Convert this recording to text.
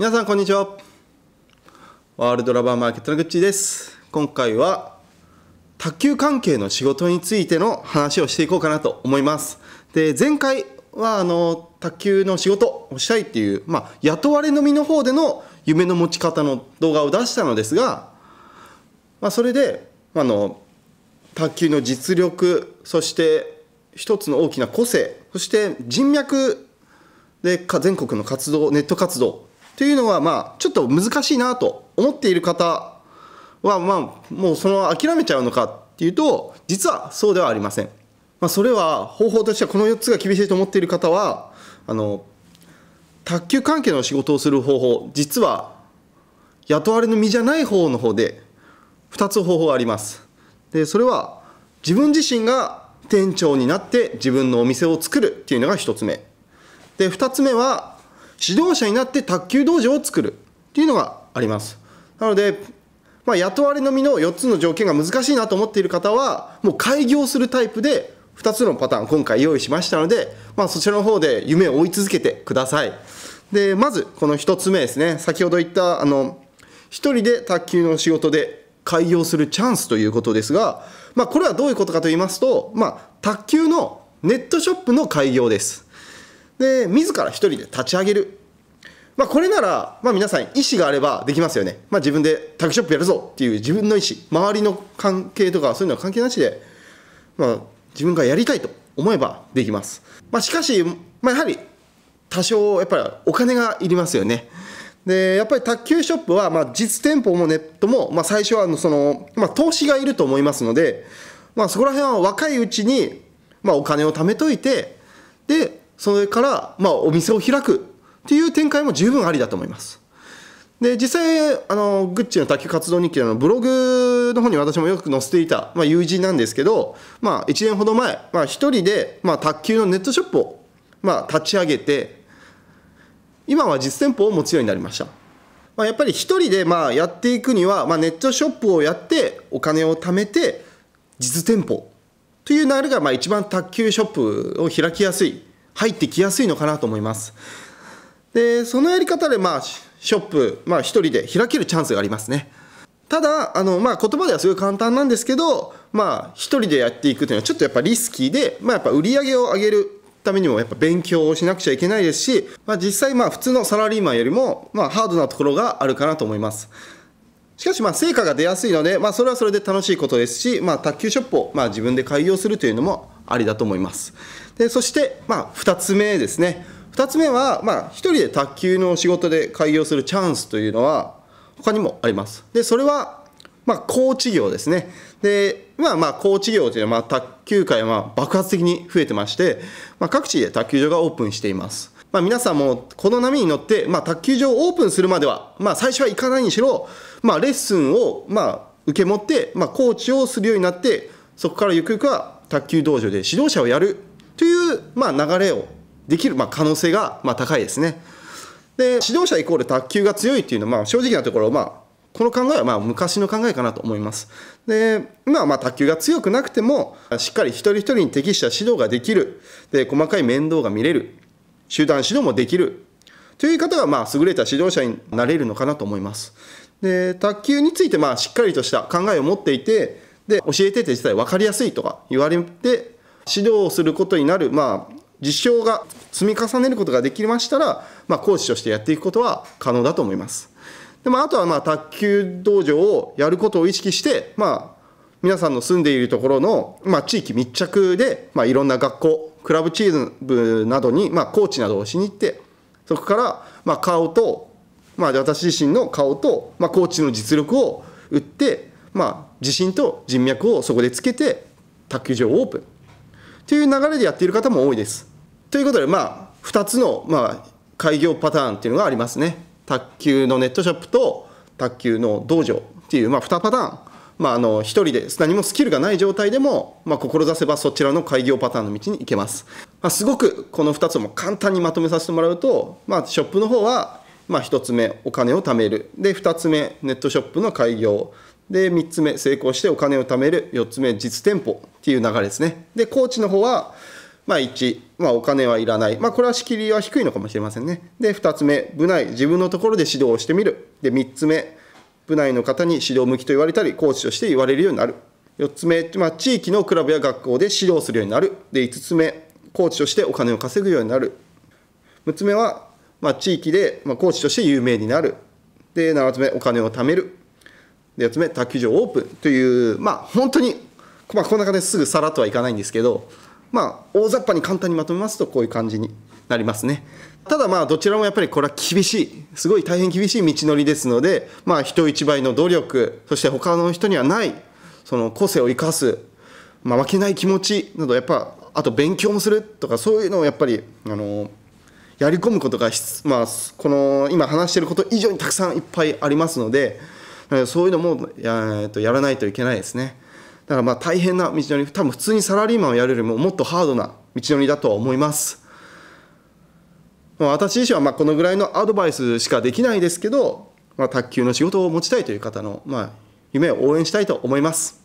皆さんこんにちはワールドラバーマーケットのぐっちーです今回は卓球関係の仕事についての話をしていこうかなと思いますで前回はあの卓球の仕事をしたいっていう、まあ、雇われのみの方での夢の持ち方の動画を出したのですが、まあ、それであの卓球の実力そして一つの大きな個性そして人脈で全国の活動ネット活動というのは、まあ、ちょっと難しいなと思っている方は、まあ、もうそのまま諦めちゃうのかっていうと、実はそうではありません。まあ、それは方法としてはこの4つが厳しいと思っている方は、あの、卓球関係の仕事をする方法、実は雇われの身じゃない方の方で、2つ方法があります。で、それは自分自身が店長になって自分のお店を作るっていうのが1つ目。で、2つ目は指導者になって卓球道場を作るっていうのがありますなので、まあ、雇われのみの4つの条件が難しいなと思っている方はもう開業するタイプで2つのパターン今回用意しましたので、まあ、そちらの方で夢を追い続けてくださいでまずこの1つ目ですね先ほど言ったあの1人で卓球の仕事で開業するチャンスということですが、まあ、これはどういうことかと言いますと、まあ、卓球のネットショップの開業ですで自ら1人で立ち上げるまあ、これなら、まあ、皆さん意思があればできますよね、まあ、自分でタグショップやるぞっていう自分の意思周りの関係とかそういうのは関係なしで、まあ、自分がやりたいと思えばできます、まあ、しかし、まあ、やはり多少やっぱりお金がいりますよねでやっぱり卓球ショップは、まあ、実店舗もネットも、まあ、最初はその、まあ、投資がいると思いますので、まあ、そこら辺は若いうちに、まあ、お金を貯めといてでそれから、まあ、お店を開くっていう展開も十分ありだと思います。で、実際、あの、グッチの卓球活動日記のブログの方に私もよく載せていた、まあ、友人なんですけど、まあ、1年ほど前、まあ、一人で、まあ、卓球のネットショップを、まあ、立ち上げて、今は実店舗を持つようになりました。まあ、やっぱり一人で、まあ、やっていくには、まあ、ネットショップをやって、お金を貯めて、実店舗という流れが、まあ、一番卓球ショップを開きやすい、入ってきやすいのかなと思います。でそのやり方でまあショップ、まあ、1人で開けるチャンスがありますねただあの、まあ、言葉ではすごい簡単なんですけど、まあ、1人でやっていくというのはちょっとやっぱリスキーで、まあ、やっぱ売り上げを上げるためにもやっぱ勉強をしなくちゃいけないですし、まあ、実際まあ普通のサラリーマンよりもまあハードなところがあるかなと思いますしかしまあ成果が出やすいので、まあ、それはそれで楽しいことですし、まあ、卓球ショップをまあ自分で開業するというのもありだと思いますでそしてまあ2つ目ですね2つ目は、まあ、1人で卓球の仕事で開業するチャンスというのは他にもあります。でそれは、まあ、高知業ですね。でまあ、まあ高知業というのは、まあ、卓球界は爆発的に増えてまして、まあ、各地で卓球場がオープンしています。まあ、皆さんもこの波に乗って、まあ、卓球場をオープンするまでは、まあ、最初は行かないにしろ、まあ、レッスンを、まあ、受け持って、まあ、コーチをするようになってそこからゆくゆくは卓球道場で指導者をやるという、まあ、流れをできる、まあ、可能性が、まあ、高いですね。で指導者イコール卓球が強いっていうのは、まあ、正直なところ、まあ、この考えはまあ昔の考えかなと思います。で今はまあ卓球が強くなくてもしっかり一人一人に適した指導ができるで細かい面倒が見れる集団指導もできるという方がまあ優れた指導者になれるのかなと思います。で卓球についてまあしっかりとした考えを持っていてで教えてて実際分かりやすいとか言われて指導をすることになる、まあ、実証が積み重ねることができましたら、まあ、講師としてやっていくことは可能だと思います。でまあ、あとはまあ卓球道場をやることを意識して、まあ、皆さんの住んでいるところの、まあ、地域密着で、まあ、いろんな学校クラブチームなどに、まあ、コーチなどをしに行ってそこから、まあ、顔と、まあ、私自身の顔と、まあ、コーチの実力を売って、まあ、自信と人脈をそこでつけて卓球場をオープンという流れでやっている方も多いです。ということで、まあ、2つの、まあ、開業パターンっていうのがありますね。卓球のネットショップと卓球の道場っていう、まあ、2パターン。まあ、あの1人で何もスキルがない状態でも、まあ、志せばそちらの開業パターンの道に行けます、まあ、すごくこの2つも簡単にまとめさせてもらうと、まあ、ショップの方は、まあ、1つ目お金を貯めるで2つ目ネットショップの開業で3つ目成功してお金を貯める4つ目実店舗っていう流れですねでコーチの方はまあ、1、まあ、お金はいらない。まあ、これは仕切りは低いのかもしれませんね。で、2つ目、部内、自分のところで指導をしてみる。で、3つ目、部内の方に指導向きと言われたり、コーチとして言われるようになる。4つ目、まあ、地域のクラブや学校で指導するようになる。で、5つ目、コーチとしてお金を稼ぐようになる。6つ目は、まあ、地域で、まあ、コーチとして有名になる。で、7つ目、お金を貯める。で、4つ目、卓球場オープンという、まあ、本当に、まあ、こんな感じですぐさらっとはいかないんですけど、まあ大雑把に簡単にまとめますとこういう感じになりますね。ただまあどちらもやっぱりこれは厳しいすごい大変厳しい道のりですのでまあ人一倍の努力そして他の人にはないその個性を生かす、まあ、負けない気持ちなどやっぱあと勉強もするとかそういうのをやっぱりあのやり込むことが、まあ、この今話してること以上にたくさんいっぱいありますのでそういうのもや,、えー、とやらないといけないですね。だからまあ大変な道のり多分普通にサラリーマンをやるよりももっとハードな道のりだとは思います私自身はまあこのぐらいのアドバイスしかできないですけど、まあ、卓球の仕事を持ちたいという方のまあ夢を応援したいと思います